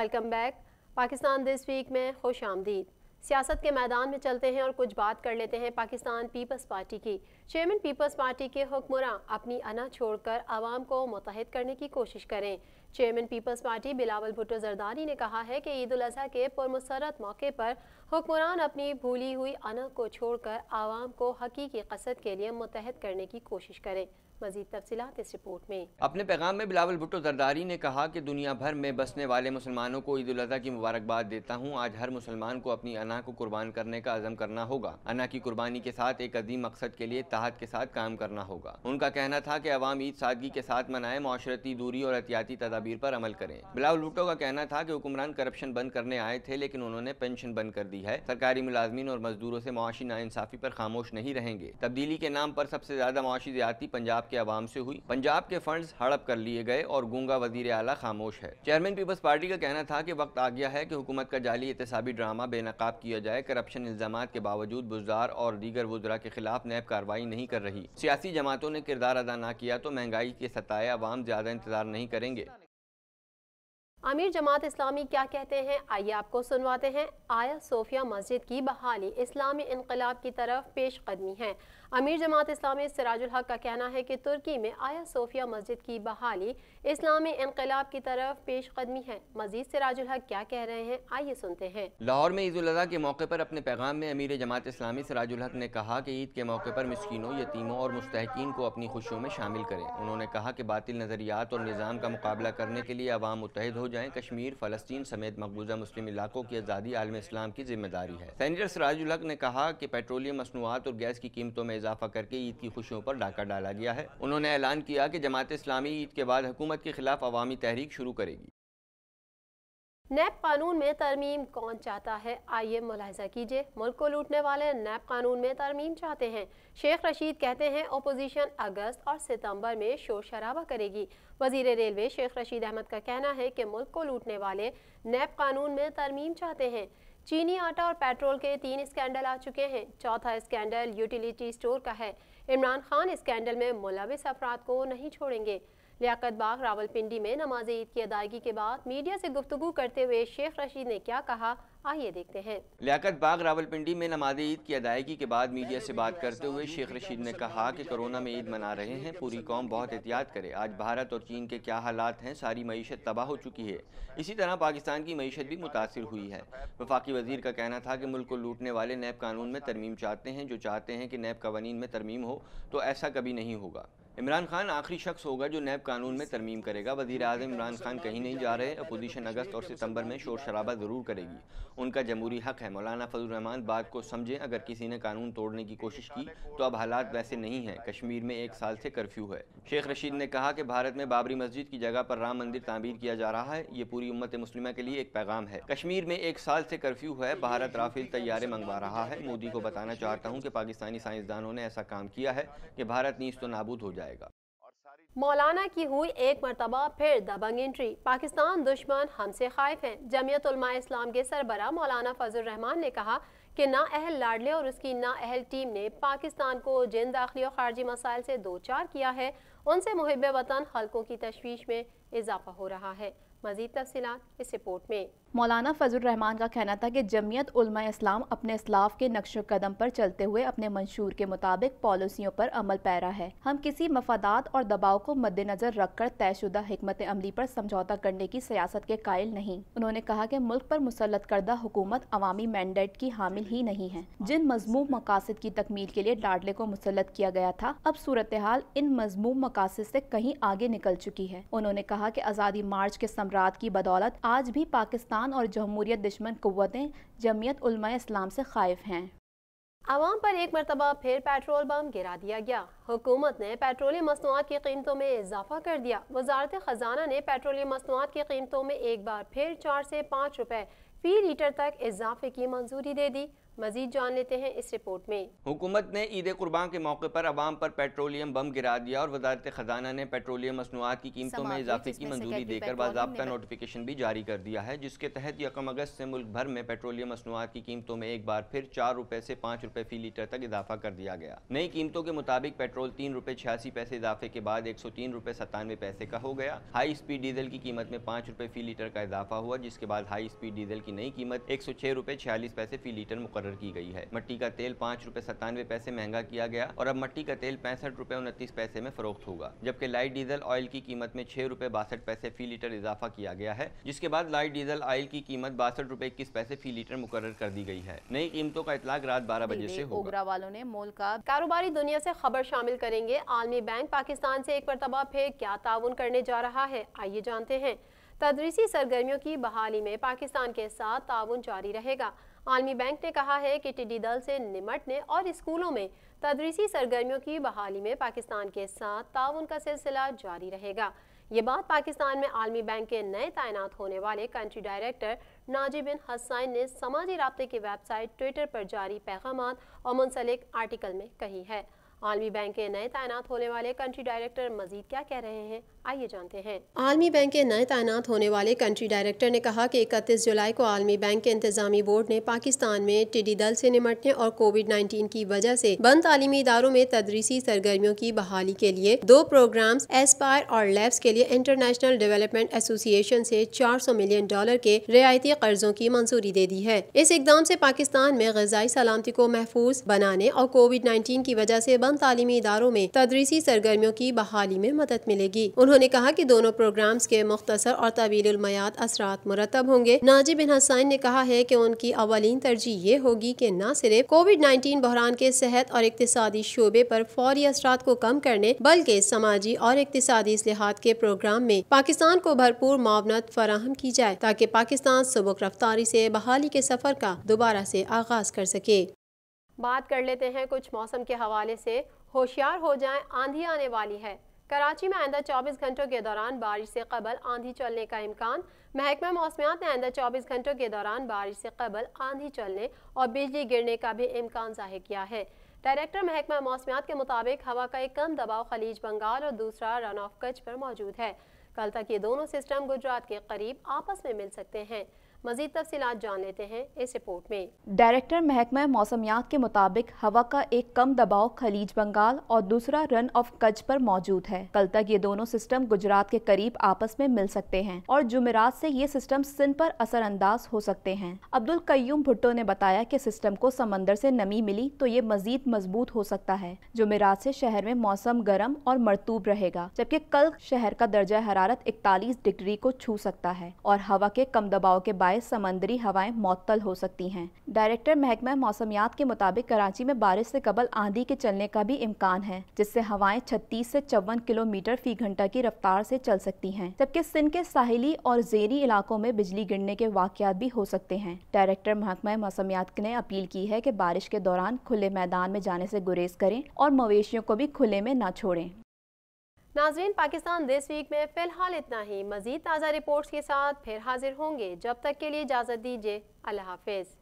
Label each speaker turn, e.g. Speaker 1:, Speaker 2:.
Speaker 1: welcome back Pakistan this week में खुश आमदीद सियासत के मैदान में चलते हैं और कुछ बात कर लेते हैं पाकिस्तान पीपल्स पार्टी की चेयरमैन पीपल्स पार्टी के हुक्मरान अपनी अना छोड़कर आवाम को मुतहद करने की कोशिश करें chairman Peoples Party Bilawal Bhutto Zardari ने कहा है कि ईद अजी के पुरमसरत मौके पर हुक्मरान अपनी भूली हुई अना को छोड़कर आवाम को हकीकी कसद के लिए मुतहद करने की कोशिश करें मजीद तफसीत इस रिपोर्ट में
Speaker 2: अपने पैगाम में बिलावल भुट्टो जरदारी ने कहा कि दुनिया भर में बसने वाले मुसलमानों को ईद उजी की मुबारकबाद देता हूँ आज हर मुसलमान को अपनी अना को कुर्बान करने का अजम करना होगा अना की कुर्बानी के साथ एक अजीम मकसद के लिए तहत के साथ काम करना होगा उनका कहना था की अवाम ईद सादगी के साथ मनाए माशरती दूरी और एहतियाती तदाबीर पर अमल करें बिलावल भुट्टो का कहना था की हुक्मरान करप्शन बंद करने आए थे लेकिन उन्होंने पेंशन बंद कर दी है सरकारी मुलाजमी और मजदूरों से मुआशी इंसाफी आरोप खामोश नहीं रहेंगे तब्दीली के नाम आरोप सबसे ज्यादा मुआशी ज्यादा पंजाब के आवाम से हुई पंजाब के फंड हड़प कर लिए गए और गूंगा वजीर अला खामोश है चेयरमैन पीपल्स पार्टी का कहना था की वक्त आ गया है की हुकूमत का जाली एहतसाबी ड्रामा बेनकाब किया जाए करप्शन इल्जाम के बावजूद बुजदार और दीगर वजरा के खिलाफ नैब कार्रवाई नहीं कर रही सियासी जमातों ने किरदार अदा न किया तो महंगाई के सताए आवाम ज्यादा इंतजार नहीं करेंगे
Speaker 1: अमीर जमात इस्लामी क्या कहते हैं आइए आपको सुनवाते हैं आया सोफिया मस्जिद की बहाली इस्लामी इनकलाब की तरफ पेश कदमी है अमीर जमात इस्लामी सराजुल हक का कहना है कि तुर्की में आया सोफिया मस्जिद की बहाली इस्लामी इनकलाब की तरफ पेश कदमी है मजीद सराजुल हक क्या कह रहे हैं आइए सुनते हैं
Speaker 2: लाहौर में उजा के मौके पर अपने पैगाम में अमीर जमात इस्लामी सराजुल हक ने कहा कि ईद के मौके पर मस्किनों यतीमों और मुस्तकिन को अपनी खुशियों में शामिल करें उन्होंने कहा कि बातिल नज़रियात और निज़ाम का मुकाबला करने के लिए अवाम मुतहद हो जाएं कश्मीर फलस्तीन समेत मकबूजा मुस्लिम इलाकों की आज़ादी आलम इस्लाम की जिम्मेदारी है सैनिटर सराजुल ने कहा कि पेट्रोलियम मसनूआत और गैस की कीमतों में इजाफा करके ईद की खुशियों पर डाका डाला गया है उन्होंने ऐलान किया कि जमात इस्लामी ईद के बाद हुकूमत के खिलाफ अवामी तहरीक शुरू करेगी
Speaker 1: नैब कानून में तरमीम कौन चाहता है आइए मुलाजा कीजिए मुल्क को लूटने वाले नैब कानून में तरमीम चाहते हैं शेख रशीद कहते हैं अपोजिशन अगस्त और सितंबर में शोर शराबा करेगी वजीर रेलवे शेख रशीद अहमद का कहना है कि मुल्क को लूटने वाले नैब कानून में तरमीम चाहते हैं चीनी आटा और पेट्रोल के तीन स्कैंडल आ चुके हैं चौथा स्कैंडल यूटिलिटी स्टोर का है इमरान खान स्कैंडल में मुलविस अफराद को नहीं छोड़ेंगे लियाकत बाग रावलपिंडी में नमाज ईद की अदायगी के बाद मीडिया से गुफ्तु करते हुए शेख रशीद ने क्या कहा आइए देखते हैं
Speaker 2: लियाकत बाग रावलपिंडी में नमाज ईद की अदायगी के बाद मीडिया से बात करते हुए शेख रशीद ने कहा कि कोरोना में ईद मना रहे हैं पूरी कौम बहुत एहतियात करे आज भारत और चीन के क्या हालात हैं सारी मीशत तबाह हो चुकी है इसी तरह पाकिस्तान की मीशत भी मुतासर हुई है वफाकी वजीर का कहना था कि मुल्क को लूटने वाले नैब कानून में तरमीम चाहते हैं जो चाहते हैं कि नैब कवानीन में तरमीम हो तो ऐसा कभी नहीं होगा इमरान खान आखिरी शख्स होगा जो नैब कानून में तरमीम करेगा वजीर अजम इमरान खान कहीं नहीं जा रहे अपोजिशन अगस्त और सितंबर में शोर शराबा ज़रूर करेगी उनका जमहूरी हक है मौलाना रहमान बात को समझें अगर किसी ने कानून तोड़ने की कोशिश की तो अब हालात वैसे नहीं है कश्मीर में एक साल से कर्फ्यू है शेख रशीद ने कहा कि भारत में बाबरी मस्जिद की जगह पर राम मंदिर तामीर किया जा रहा है ये पूरी उम्मत मुस्लिमा के लिए एक पैगाम है कश्मीर में एक साल से कर्फ्यू है भारत राफेल तैयारे मंगवा रहा है मोदी को बताना चाहता हूँ कि पाकिस्तानी साइंसदानों ने ऐसा काम किया है कि भारत नीच तो नाबूद हो जाए जाएगा
Speaker 1: मौलाना की हुई एक मरतबा फिर दबंग एंट्री पाकिस्तान दुश्मन हमसे खाइफ हैं जमीयत इस्लाम के सरबरा मौलाना फजल रहमान ने कहा कि ना अहल लाडले और उसकी ना अहल टीम ने पाकिस्तान को जिन दाखिली और खारजी मसाइल से दो चार किया है उनसे मुहब वतन हल्कों की तशवीश में इजाफा हो रहा है मजीद तफसी इस रिपोर्ट में
Speaker 3: मौलाना फजल रहमान का कहना था कि जमीयत उलमा इस्लाम अपने इसलाफ के नक्श कदम पर चलते हुए अपने मंशूर के मुताबिक पॉलिसियों पर अमल पैरा है हम किसी मफादात और दबाव को मद्देनजर रखकर तयशुदा हमत अमली पर समझौता करने की सियासत के कायल नहीं उन्होंने कहा कि मुल्क पर मुसलत करदा हुकूमत अवामी मैंडेट की हामिल ही नहीं है जिन मजमू मकासद की तकमील के लिए डाडले को मुसलत किया गया था अब सूरत हाल इन मजमू मकासद से कहीं आगे निकल चुकी है उन्होंने कहा की आज़ादी मार्च के सम्राट की बदौलत आज भी पाकिस्तान पाकिस्तान और जमहूरियत दुश्मन क़वतें जमीयत इस्लाम से खाइफ हैं
Speaker 1: आवाम पर एक मरतबा फिर पेट्रोल बम गिरा दिया गया हुकूमत ने पेट्रोलियम मसनूआत की कीमतों में इजाफा कर दिया वजारत ख़जाना ने पेट्रोलियम मसनूआत की कीमतों में एक बार फिर चार से पाँच रुपये फ़ी लीटर तक इजाफे की मंजूरी दे दी मजीद जान लेते हैं इस रिपोर्ट में
Speaker 2: हुकूमत ने ईद कुर्बान के मौके पर आवाम पर पेट्रोलियम बम गिरा दिया और वजारत खजाना ने पेट्रोलियम मसनुआत की कीमतों में इजाफे की मंजूरी देकर बाबा नोटिफिकेशन भी जारी कर दिया है जिसके तहत यकम अगस्त से मुल्क भर में पेट्रोलियम मसनुआत की कीमतों में एक बार फिर चार रुपए से पाँच रुपए फी लीटर तक इजाफा कर दिया गया नई कीमतों के मुताबिक पेट्रोल तीन रुपए छियासी पैसे इजाफे के बाद एक सौ तीन रुपए सतानवे पैसे का हो गया हाई स्पीड डीजल की कीमत में पाँच रुपए फी लीटर का इजाफा हुआ जिसके बाद हाई स्पीड डीजल की नई कीमत एक सौ छह रुपए छियालीस पैसे फी लीटर मुकर ऑर्डर की गई है मट्टी का तेल पाँच रूपए सत्तानवे पैसे महंगा किया गया और अब मट्टी का तेल पैंसठ रूपए उनतीस पैसे में फरोख्त होगा जबकि लाइट डीजल ऑयल की कीमत में छह रूपए बासठ पैसे फी लीटर इजाफा किया गया है जिसके बाद लाइट डीजल ऑयल की कीमत बासठ रूपए इक्कीस पैसे फी लीटर मुकर कर दी गई है नई कीमतों का इतलाक रात बारह बजे ऐसी होगा
Speaker 1: वालों ने मोल का कारोबारी दुनिया ऐसी खबर शामिल करेंगे आलमी बैंक पाकिस्तान ऐसी एक मरतबा फिर क्या ताउन करने जा रहा है आइए जानते हैं तदरीसी सरगर्मियों की बहाली में पाकिस्तान के साथ ताउन जारी रहेगा आलमी बैंक ने कहा है कि टिड्डी दल से निमटने और स्कूलों में तदरीसी सरगर्मियों की बहाली में पाकिस्तान के साथ ताउन का सिलसिला जारी रहेगा ये बात पाकिस्तान में आलमी बैंक के नए तैनात होने वाले country director Naji Benhassine ने समाजी रबते की वेबसाइट ट्विटर पर जारी पैगाम और मुंसलिक आर्टिकल में कही है आलमी बैंक के नए तैनात होने वाले कंट्री डायरेक्टर मजीद क्या कह रहे हैं आइए जानते हैं आलमी बैंक के नए तैनात होने वाले कंट्री डायरेक्टर ने कहा कि इकतीस जुलाई को आलमी बैंक के इंतजामी बोर्ड ने पाकिस्तान में टिडी दल से निमटने और कोविड नाइन्टीन की वजह से बंद तालीमी इदारों में तदरीसी सरगर्मियों की बहाली के लिए दो प्रोग्राम एसपायर और लैब्स के लिए इंटरनेशनल डेवलपमेंट एसोसिएशन से सौ मिलियन डॉलर के रियायती कर्जों की मंजूरी दे दी है इस इकदाम से पाकिस्तान में गजाई सलामती को महफूज बनाने और कोविड नाइन्टीन की वजह से खानदान तालीमी इदारों में तदरीसी सरगर्मियों की बहाली में मदद मिलेगी उन्होंने कहा की दोनों प्रोग्राम के मुख्तर और तवील मैाद असरा मुरतब होंगे नाजिब बिन हसैन ने कहा है की उनकी अवलिन तरजीह ये होगी की न सिर्फ कोविड नाइन्टीन बहरान के सेहत और इकतदी शोबे आरोप फौरी असरात को कम करने बल्कि समाजी और इकतदी इसलहत के प्रोग्राम में पाकिस्तान को भरपूर मावनत फराहम की जाए ताकि पाकिस्तान सबक रफ्तारी से बहाली के सफर का दोबारा से आगाज कर सके बात कर लेते हैं कुछ मौसम के हवाले से होशियार हो जाएं आंधी आने वाली है कराची में आइंदा 24 घंटों के दौरान बारिश से कबल आंधी चलने का इम्कान महकमा मौसमियात ने आइंदा 24 घंटों के दौरान बारिश से कबल आंधी चलने और बिजली गिरने का भी इम्कान जाहिर किया है डायरेक्टर महकमा मौसमियात के मुताबिक हवा का एक कम दबाव खलीज बंगाल और दूसरा रन ऑफ कच्छ पर मौजूद है कल तक ये दोनों सिस्टम गुजरात के करीब आपस में मिल सकते हैं मजीद तफसीत जान लेते हैं इस रिपोर्ट में
Speaker 3: डायरेक्टर महकमा मौसमियात के मुताबिक हवा का एक कम दबाव खलीज बंगाल और दूसरा रन ऑफ कच्छ पर मौजूद है कल तक ये दोनों सिस्टम गुजरात के करीब आपस में मिल सकते हैं और जुमेरात से ये सिस्टम सिंध पर असरअंदाज हो सकते हैं अब्दुल कयूम भुट्टो ने बताया कि सिस्टम को समंदर से नमी मिली तो ये मजीद मजबूत हो सकता है जुमेरात से शहर में मौसम गर्म और मरतूब रहेगा जबकि कल शहर का दर्जा हरारत इकतालीस डिग्री को छू सकता है और हवा के कम दबाव के बाद आए समंदरी हवाएं मअतल हो सकती हैं डायरेक्टर महकमा मौसमियात के मुताबिक कराची में बारिश से कबल आंधी के चलने का भी इम्कान है जिससे हवाएं 36 से चौवन किलोमीटर फी घंटा की रफ्तार से चल सकती हैं जबकि सिंध के साहिली और जेरी इलाकों में बिजली गिरने के वाकत भी हो सकते हैं डायरेक्टर महकमा मौसमियात ने अपील की है की बारिश के दौरान खुले मैदान में जाने से गुरेज करें और मवेशियों को भी खुले में न छोड़ें
Speaker 1: नाजरीन पाकिस्तान दिस वीक में फ़िलहाल इतना ही मज़ीद ताज़ा रिपोर्ट्स के साथ फिर हाजिर होंगे जब तक के लिए इजाज़त दीजिए अल्लाह हाफिज़